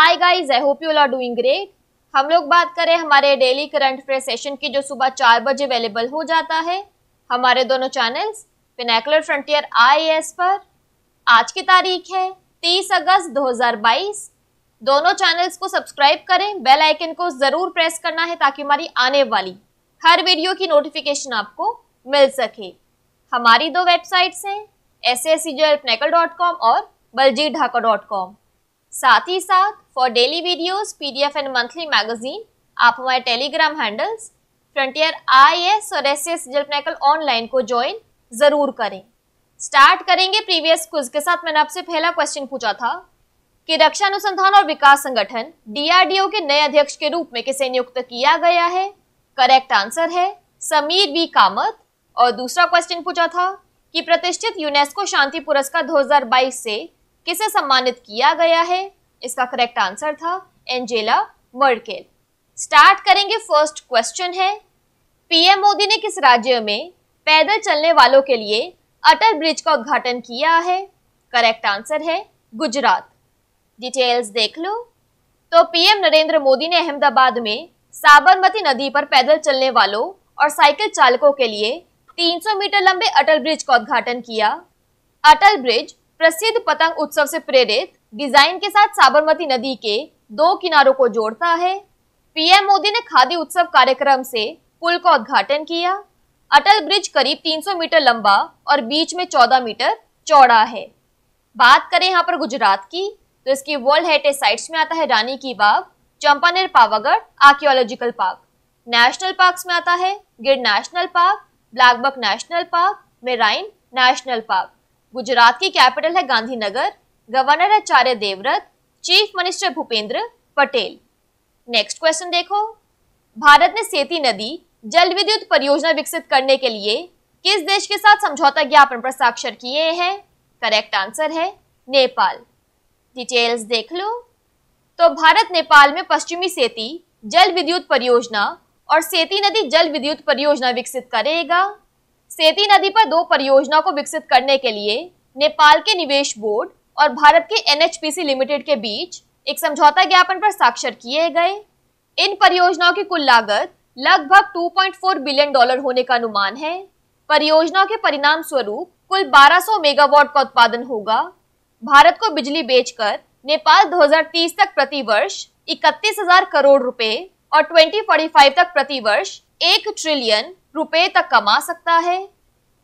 hi guys I hope you are doing great हम लोग बात करें हमारे डेली करंट अफेयर सेशन की जो सुबह चार बजे अवेलेबल हो जाता है हमारे दोनों चैनल्स पिनेकुलर फ्रंटियर आई पर आज की तारीख है 30 अगस्त 2022 दोनों चैनल्स को सब्सक्राइब करें बेल आइकन को ज़रूर प्रेस करना है ताकि हमारी आने वाली हर वीडियो की नोटिफिकेशन आपको मिल सके हमारी दो वेबसाइट्स हैं एस एस सी और बलजीत ढाका डॉट कॉम साथ ही साथ for daily videos PDF and monthly magazine आप हमारे Telegram handles Frontier I S और एस एस जेल ऑनलाइन को ज्वाइन ज़रूर करें स्टार्ट करेंगे प्रीवियस क्विज के साथ मैंने आपसे पहला क्वेश्चन पूछा था कि रक्षा अनुसंधान और विकास संगठन डीआरडीओ के नए अध्यक्ष के रूप में किसे नियुक्त किया गया है करेक्ट आंसर है समीर बी कामत और दूसरा क्वेश्चन पूछा था कि प्रतिष्ठित यूनेस्को शांति पुरस्कार 2022 से किसे सम्मानित किया गया है इसका करेक्ट आंसर था एंजेला मर्केल स्टार्ट करेंगे फर्स्ट क्वेश्चन है पीएम मोदी ने किस राज्य में पैदल चलने वालों के लिए अटल ब्रिज का उद्घाटन किया है करेक्ट आंसर है गुजरात डिटेल्स देख लो तो पीएम नरेंद्र मोदी ने अहमदाबाद में साबरमती नदी पर पैदल चलने वालों और साइकिल चालकों के लिए 300 मीटर लंबे अटल ब्रिज का उद्घाटन किया अटल ब्रिज प्रसिद्ध पतंग उत्सव से प्रेरित डिजाइन के साथ साबरमती नदी के दो किनारों को जोड़ता है पीएम मोदी ने खादी उत्सव कार्यक्रम से पुल का उद्घाटन किया अटल ब्रिज करीब 300 मीटर लंबा और बीच में 14 मीटर चौड़ा है बात करें यहाँ पर गुजरात की तो इसकी वर्ल्ड हेरिटेज साइट्स में आता है रानी की बाग Champaner Pavagadh archaeological park national park में आता है Gir national park blackbuck national park marine national park Gujarat की कैपिटल है Gandhinagar governor Acharya Devvrat chief minister Bhupendra Patel next question देखो भारत ने सेती नदी जल विद्युत परियोजना विकसित करने के लिए किस देश के साथ समझौता ज्ञापन पर साक्षर किए हैं करेक्ट आंसर है नेपाल डिटेल्स देख लो तो भारत नेपाल में पश्चिमी सेती जल विद्युत परियोजना और सेती नदी जल विद्युत परियोजना विकसित करेगा सेती नदी पर दो परियोजना को विकसित करने के लिए नेपाल के निवेश बोर्ड और भारत के एनएचपीसी लिमिटेड के बीच एक समझौता ज्ञापन पर साक्षर किए गए इन परियोजनाओं की कुल लागत लगभग 2.4 बिलियन डॉलर होने का अनुमान है परियोजनाओं के परिणाम स्वरूप कुल 1200 मेगावाट का उत्पादन होगा भारत को बिजली बेचकर नेपाल 2030 तक प्रति वर्ष इकतीस हजार करोड़ रुपए और 2045 तक प्रति वर्ष एक ट्रिलियन रुपए तक कमा सकता है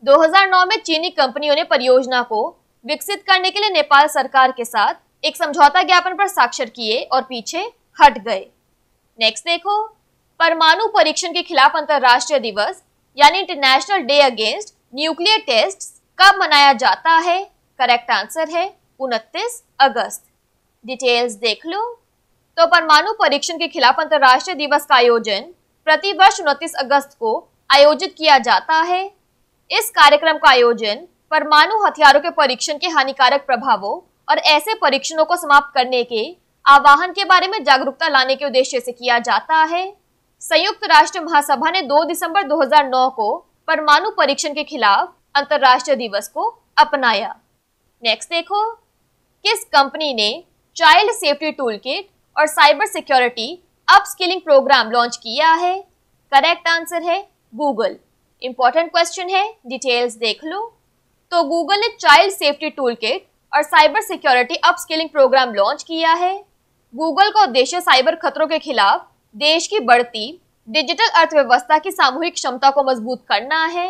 2009 में चीनी कंपनियों ने परियोजना को विकसित करने के लिए नेपाल सरकार के साथ एक समझौता ज्ञापन पर साक्षर किए और पीछे हट गए नेक्स्ट देखो परमाणु परीक्षण के खिलाफ अंतरराष्ट्रीय दिवस यानी international day against nuclear test कब मनाया जाता है करेक्ट आंसर है 29 अगस्त डिटेल्स देख लो तो परमाणु परीक्षण के खिलाफ अंतर्राष्ट्रीय दिवस का आयोजन प्रतिवर्ष उनतीस अगस्त को आयोजित किया जाता है इस कार्यक्रम का आयोजन परमाणु हथियारों के परीक्षण के हानिकारक प्रभावों और ऐसे परीक्षणों को समाप्त करने के आवाहन के बारे में जागरूकता लाने के उद्देश्य से किया जाता है संयुक्त राष्ट्र महासभा ने 2 दिसंबर 2009 को परमाणु परीक्षण के खिलाफ अंतर्राष्ट्रीय दिवस को अपनाया नेक्स्ट देखो किस कंपनी ने चाइल्ड सेफ्टी टूल किट और cyber security upskilling program launch किया है करेक्ट आंसर है गूगल इंपॉर्टेंट क्वेश्चन है डिटेल्स देख लो तो गूगल ने चाइल्ड सेफ्टी टूल किट और cyber security upskilling program launch किया है गूगल का उद्देश्य साइबर खतरों के खिलाफ देश की बढ़ती डिजिटल अर्थव्यवस्था की सामूहिक क्षमता को मजबूत करना है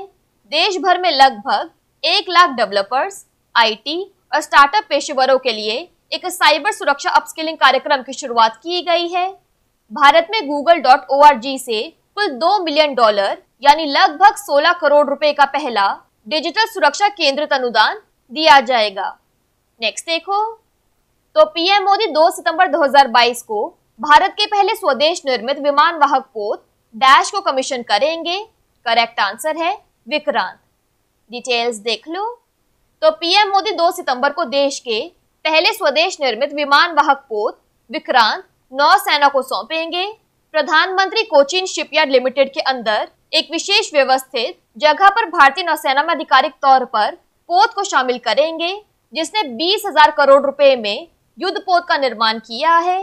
देश भर में लगभग एक लाख डेवलपर्स आईटी और स्टार्टअप पेशेवरों के लिए एक साइबर सुरक्षा अपस्किलिंग कार्यक्रम की शुरुआत की गई है भारत में गूगल डॉट ओ से कुल दो मिलियन डॉलर यानी लगभग सोलह करोड़ रुपए का पहला डिजिटल सुरक्षा केंद्रित अनुदान दिया जाएगा नेक्स्ट देखो तो पीएम मोदी 2 सितंबर 2022 को भारत के पहले स्वदेश निर्मित विमान वाहक पोत डैश को कमीशन करेंगे करेक्ट आंसर है विक्रांत डिटेल्स देख लो तो पीएम मोदी 2 सितंबर को देश के पहले स्वदेश निर्मित विमान वाहक पोत विक्रांत नौसेना को सौंपेंगे प्रधानमंत्री कोचिन शिपयार्ड लिमिटेड के अंदर एक विशेष व्यवस्थित जगह पर भारतीय नौसेना में आधिकारिक तौर पर पोत को शामिल करेंगे जिसने बीस हजार करोड़ रुपए में युद्ध पोत का निर्माण किया है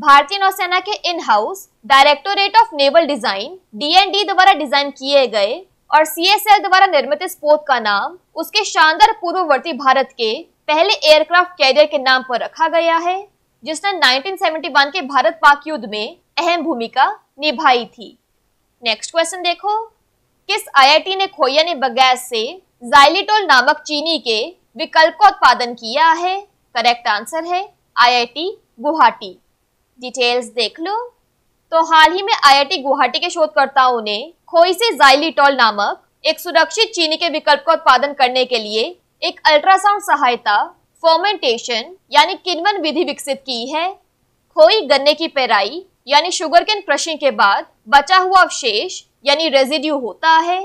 भारतीय नौसेना के in house directorate of naval design DND द्वारा डिजाइन किए गए और सीएसएल द्वारा निर्मित इस पोत का नाम उसके शानदार पूर्ववर्ती भारत के पहले एयरक्राफ्ट कैरियर के नाम पर रखा गया है जिसने 1971 के भारत पाक युद्ध में अहम भूमिका निभाई थी नेक्स्ट क्वेश्चन देखो किस आईआईटी ने खोया ने बगैर से जाइलिटोल नामक चीनी के विकल्प का उत्पादन किया है करेक्ट आंसर है आईआईटी गुवाहाटी डिटेल्स देख लो तो हाल ही में आईआईटी गुवाहाटी के शोधकर्ताओं ने खोई से जाइलिटोल नामक एक सुरक्षित चीनी के विकल्प का उत्पादन करने के लिए एक अल्ट्रासाउंड सहायता फर्मेंटेशन यानी किण्वन विधि विकसित की है खोई गन्ने की पेराई यानी शुगर शुगरकेन क्रशिंग के बाद बचा हुआ अवशेष यानी रेजिड्यू होता है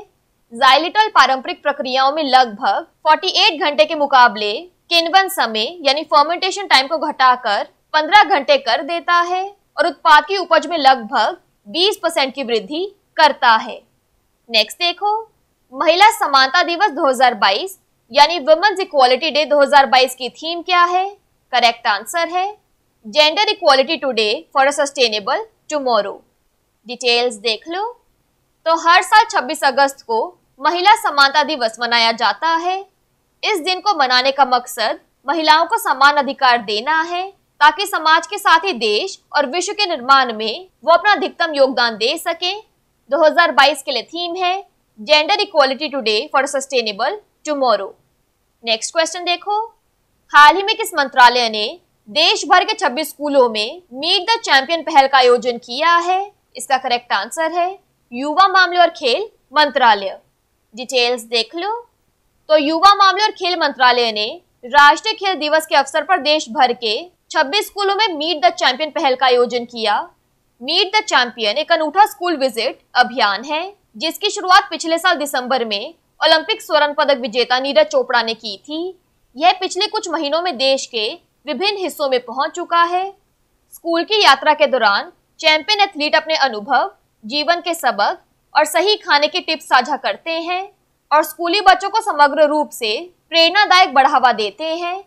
जाइलिटल पारंपरिक प्रक्रियाओं में लगभग 48 घंटे के मुकाबले किनवन समय यानी फर्मेंटेशन टाइम को घटाकर 15 घंटे कर देता है और उत्पाद की उपज में लगभग 20 परसेंट की वृद्धि करता है नेक्स्ट देखो महिला समानता दिवस 2022 यानी वुमेन्स इक्वालिटी डे 2022 की थीम क्या है करेक्ट आंसर है gender equality today for a sustainable tomorrow details देख लो तो हर साल 26 अगस्त को महिला समानता दिवस मनाया जाता है इस दिन को मनाने का मकसद महिलाओं को समान अधिकार देना है ताकि समाज के साथ ही देश और विश्व के निर्माण में वो अपना अधिकतम योगदान दे सके 2022 के लिए थीम है gender equality today for sustainable tomorrow next question देखो हाल ही में किस मंत्रालय ने देश भर के 26 स्कूलों में मीट द चैंपियन पहल का आयोजन किया है इसका करेक्ट आंसर है युवा मामले और खेल मंत्रालय डिटेल्स देख लो तो युवा मामले और खेल मंत्रालय ने राष्ट्रीय खेल दिवस के अवसर पर देश भर के 26 स्कूलों में मीट द चैंपियन पहल का आयोजन किया मीट द चैंपियन एक अनूठा स्कूल विजिट अभियान है जिसकी शुरुआत पिछले साल दिसंबर में ओलंपिक स्वर्ण पदक विजेता नीरज चोपड़ा ने की थी यह पिछले कुछ महीनों में देश के विभिन्न हिस्सों में पहुंच चुका है स्कूल की यात्रा के दौरान चैंपियन एथलीट अपने अनुभव जीवन के सबक और सही खाने के टिप्स साझा करते हैं और स्कूली बच्चों को समग्र रूप से प्रेरणादायक बढ़ावा देते हैं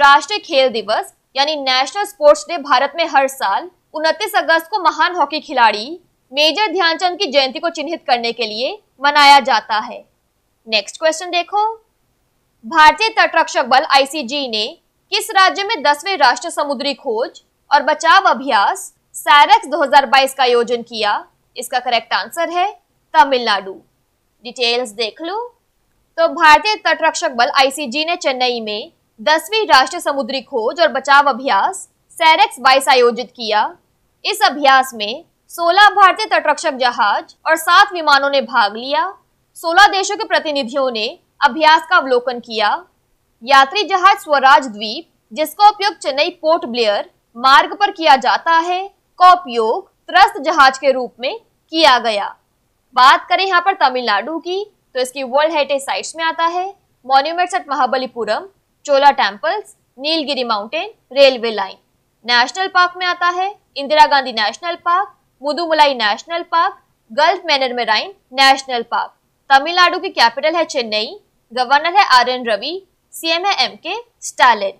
राष्ट्रीय खेल दिवस यानी नेशनल स्पोर्ट्स डे भारत में हर साल उनतीस अगस्त को महान हॉकी खिलाड़ी मेजर ध्यानचंद की जयंती को चिन्हित करने के लिए मनाया जाता है नेक्स्ट क्वेश्चन देखो भारतीय तटरक्षक बल आईसीजी ने किस राज्य में दसवें राष्ट्रीय समुद्री खोज और बचाव अभ्यास सैरेक्स 2022 का आयोजन किया इसका करेक्ट आंसर है तमिलनाडु डिटेल्स देख लो तो भारतीय तटरक्षक बल आईसीजी ने चेन्नई में दसवीं राष्ट्रीय समुद्री खोज और बचाव अभ्यास सैरेक्स बाईस आयोजित किया इस अभ्यास में 16 भारतीय तटरक्षक जहाज और सात विमानों ने भाग लिया 16 देशों के प्रतिनिधियों ने अभ्यास का अवलोकन किया यात्री जहाज स्वराज द्वीप जिसका उपयोग चेन्नई पोर्ट ब्लेयर मार्ग पर किया जाता है का उपयोग त्रस्त जहाज के रूप में किया गया बात करें यहाँ पर तमिलनाडु की तो इसकी वर्ल्ड हेरिटेज साइट्स में आता है monuments at Mahabalipuram Chola temples Nilgiri mountain railway line national park में आता है Indira Gandhi national park Mudumalai national park Gulf Mannar marine national park Tamil Nadu की कैपिटल है चेन्नई गवर्नर है आर एन रवि सीएम है M K Stalin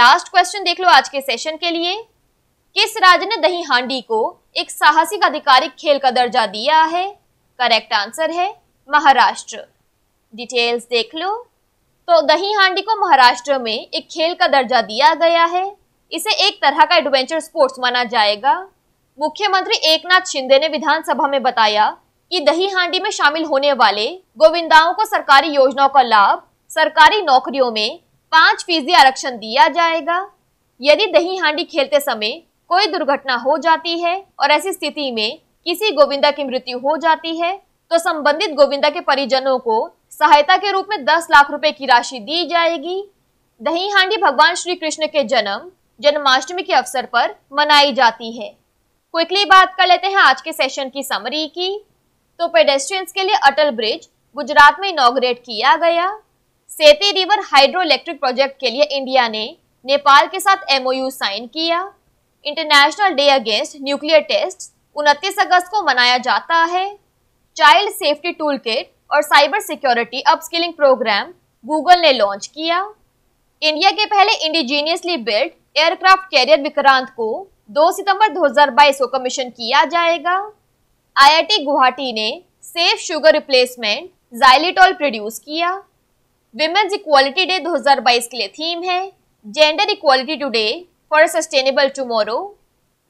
last question देख लो आज के सेशन के लिए किस राज्य ने दही हांडी को एक साहसिक आधिकारिक खेल का दर्जा दिया है करेक्ट आंसर है महाराष्ट्र डिटेल्स देख लो तो दही हांडी को महाराष्ट्र में एक खेल का दर्जा दिया गया है इसे एक तरह का एडवेंचर स्पोर्ट्स माना जाएगा मुख्यमंत्री एकनाथ शिंदे ने विधानसभा में बताया कि दही हांडी में शामिल होने वाले गोविंदाओं को सरकारी योजनाओं का लाभ सरकारी नौकरियों में पाँच फीसदी आरक्षण दिया जाएगा यदि दही हांडी खेलते समय कोई दुर्घटना हो जाती है और ऐसी स्थिति में किसी गोविंदा की मृत्यु हो जाती है तो संबंधित गोविंदा के परिजनों को सहायता के रूप में दस लाख रुपए की राशि दी जाएगी दही हांडी भगवान श्री कृष्ण के जन्म जन्माष्टमी के अवसर पर मनाई जाती है क्विकली बात कर लेते हैं आज के सेशन की समरी की तो पेडेस्ट्रियंस के लिए अटल ब्रिज गुजरात में इनोग्रेट किया गया सेती रिवर हाइड्रो इलेक्ट्रिक प्रोजेक्ट के लिए इंडिया ने नेपाल के साथ एमओयू साइन किया international day against nuclear test 29 अगस्त को मनाया जाता है चाइल्ड सेफ्टी टूल किट और cyber security upskilling program Google ने लॉन्च किया इंडिया के पहले indigenously built aircraft carrier Vikrant को 2 सितंबर 2022 को कमीशन किया जाएगा आईआईटी गुवाहाटी ने safe sugar replacement xylitol produce किया विमेंस इक्वालिटी डे 2022 के लिए थीम है gender equality today for a sustainable tomorrow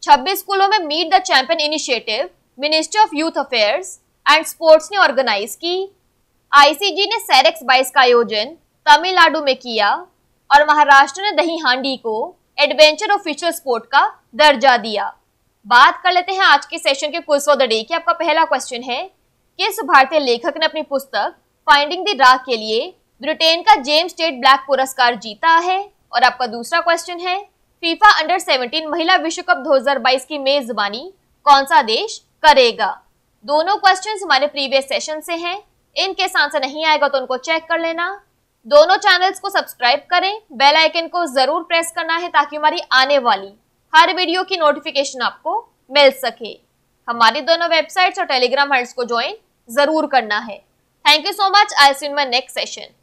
छब्बीस स्कूलों में meet the champion initiative ministry of youth affairs and sports ने ऑर्गेनाइज की आईसीजी ने सैरेक्स बाइस का आयोजन तमिलनाडु में किया और महाराष्ट्र ने दही हांडी को एडवेंचर ऑफिशियल स्पोर्ट का दर्जा दिया बात कर लेते हैं आज के सेशन के कुल सौ द डे की आपका पहला क्वेश्चन है किस भारतीय लेखक ने अपनी पुस्तक फाइंडिंग द राह के लिए ब्रिटेन का जेम्स स्टेट ब्लैक पुरस्कार जीता है और आपका दूसरा क्वेश्चन है फीफा अंडर 17 महिला विश्व कप 2022 की मेजबानी कौन सा देश करेगा दोनों क्वेश्चन हमारे प्रीवियस सेशन से हैं इनके आंसर नहीं आएगा तो उनको चेक कर लेना दोनों चैनल्स को सब्सक्राइब करें बेल आइकन को जरूर प्रेस करना है ताकि हमारी आने वाली हर वीडियो की नोटिफिकेशन आपको मिल सके हमारी दोनों वेबसाइट्स और टेलीग्राम हर्ट्स को ज्वाइन जरूर करना है thank you so much I see in my next session